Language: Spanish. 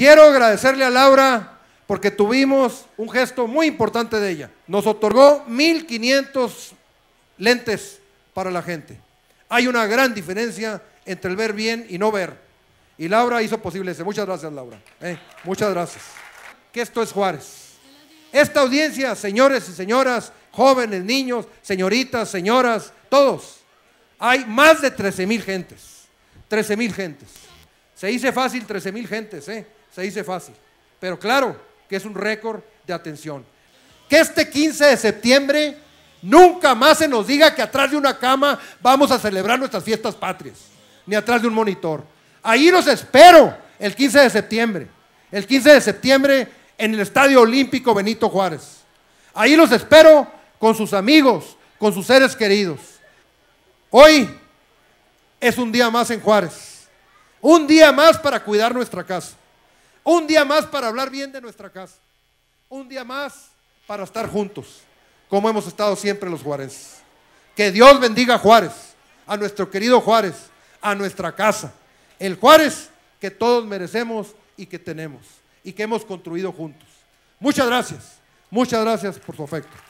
Quiero agradecerle a Laura porque tuvimos un gesto muy importante de ella. Nos otorgó 1.500 lentes para la gente. Hay una gran diferencia entre el ver bien y no ver. Y Laura hizo posible eso. Muchas gracias, Laura. ¿eh? muchas gracias. Que esto es Juárez. Esta audiencia, señores y señoras, jóvenes, niños, señoritas, señoras, todos. Hay más de 13.000 gentes. 13.000 gentes. Se dice fácil 13.000 gentes, ¿eh? Se dice fácil. Pero claro que es un récord de atención. Que este 15 de septiembre nunca más se nos diga que atrás de una cama vamos a celebrar nuestras fiestas patrias, ni atrás de un monitor. Ahí los espero el 15 de septiembre. El 15 de septiembre en el Estadio Olímpico Benito Juárez. Ahí los espero con sus amigos, con sus seres queridos. Hoy es un día más en Juárez. Un día más para cuidar nuestra casa. Un día más para hablar bien de nuestra casa. Un día más para estar juntos, como hemos estado siempre los Juárez. Que Dios bendiga a Juárez, a nuestro querido Juárez, a nuestra casa. El Juárez que todos merecemos y que tenemos y que hemos construido juntos. Muchas gracias. Muchas gracias por su afecto.